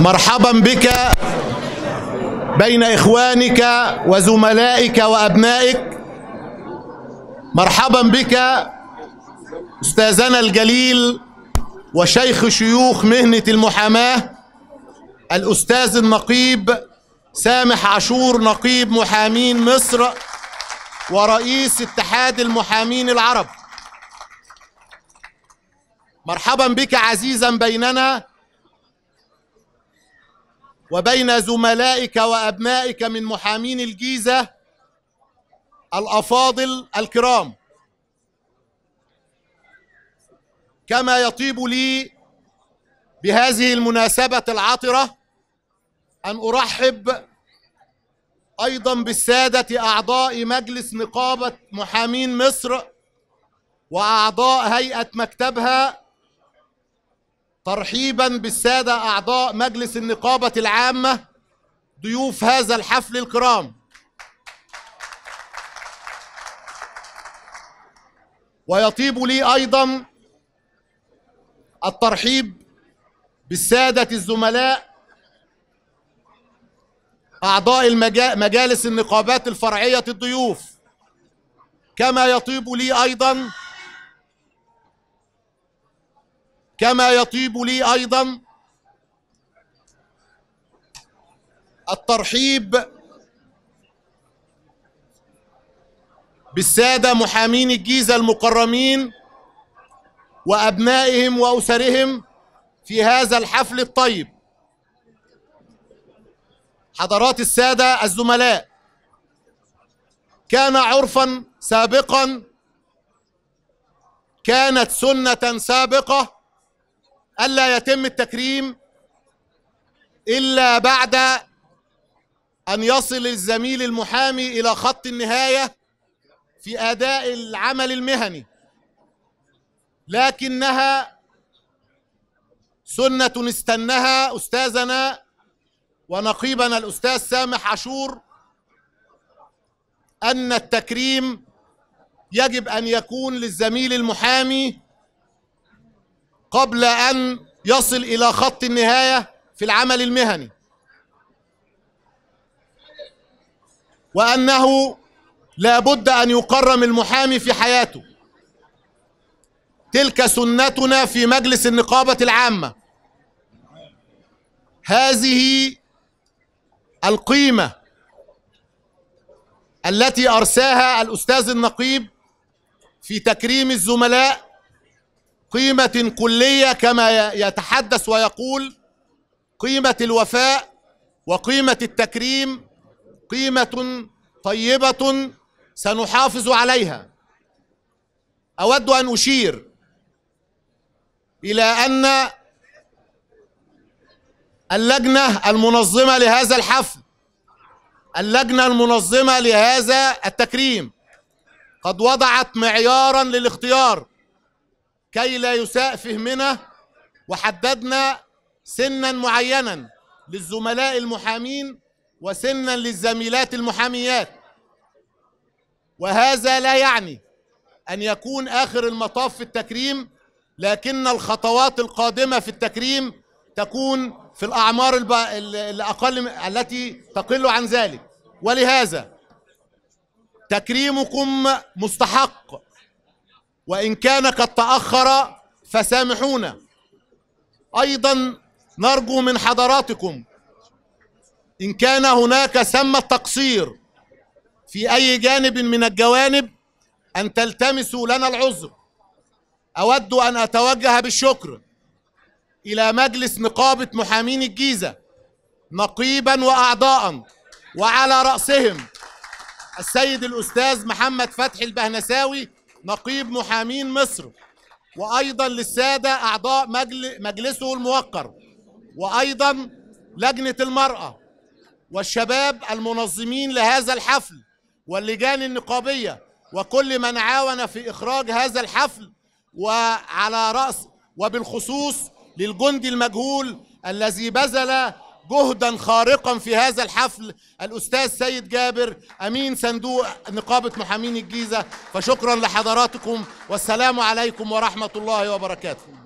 مرحبا بك بين إخوانك وزملائك وأبنائك مرحبا بك أستاذنا الجليل وشيخ شيوخ مهنة المحاماة الأستاذ النقيب سامح عاشور نقيب محامين مصر ورئيس اتحاد المحامين العرب مرحبا بك عزيزا بيننا وبين زملائك وابنائك من محامين الجيزه الافاضل الكرام كما يطيب لي بهذه المناسبه العطره ان ارحب ايضا بالساده اعضاء مجلس نقابه محامين مصر واعضاء هيئه مكتبها ترحيبا بالسادة أعضاء مجلس النقابة العامة ضيوف هذا الحفل الكرام ويطيب لي أيضا الترحيب بالسادة الزملاء أعضاء مجالس النقابات الفرعية الضيوف كما يطيب لي أيضا كما يطيب لي ايضا الترحيب بالساده محامين الجيزه المكرمين وابنائهم واسرهم في هذا الحفل الطيب حضرات الساده الزملاء كان عرفا سابقا كانت سنه سابقه ألا يتم التكريم إلا بعد أن يصل الزميل المحامي إلى خط النهاية في أداء العمل المهني لكنها سنة استنها أستاذنا ونقيبنا الأستاذ سامح عاشور أن التكريم يجب أن يكون للزميل المحامي قبل أن يصل إلى خط النهاية في العمل المهني وأنه لا بد أن يكرم المحامي في حياته تلك سنتنا في مجلس النقابة العامة هذه القيمة التي أرساها الأستاذ النقيب في تكريم الزملاء قيمة كلية كما يتحدث ويقول قيمة الوفاء وقيمة التكريم قيمة طيبة سنحافظ عليها أود أن أشير إلى أن اللجنة المنظمة لهذا الحفل اللجنة المنظمة لهذا التكريم قد وضعت معيارا للاختيار كي لا يساء فهمنا وحددنا سنا معينا للزملاء المحامين وسنا للزميلات المحاميات وهذا لا يعني أن يكون آخر المطاف في التكريم لكن الخطوات القادمة في التكريم تكون في الأعمار الأقل التي تقل عن ذلك ولهذا تكريمكم مستحق وإن كان قد تأخر فسامحونا أيضا نرجو من حضراتكم إن كان هناك سمة تقصير في أي جانب من الجوانب أن تلتمسوا لنا العذر أود أن أتوجه بالشكر إلى مجلس نقابة محامين الجيزة نقيبا وأعضاء وعلى رأسهم السيد الأستاذ محمد فتحي البهنساوي نقيب محامين مصر وايضا للساده اعضاء مجلسه الموقر وايضا لجنه المراه والشباب المنظمين لهذا الحفل واللجان النقابيه وكل من عاون في اخراج هذا الحفل وعلى راس وبالخصوص للجندي المجهول الذي بذل جهدا خارقا في هذا الحفل الأستاذ سيد جابر أمين صندوق نقابة محامين الجيزة فشكرا لحضراتكم والسلام عليكم ورحمة الله وبركاته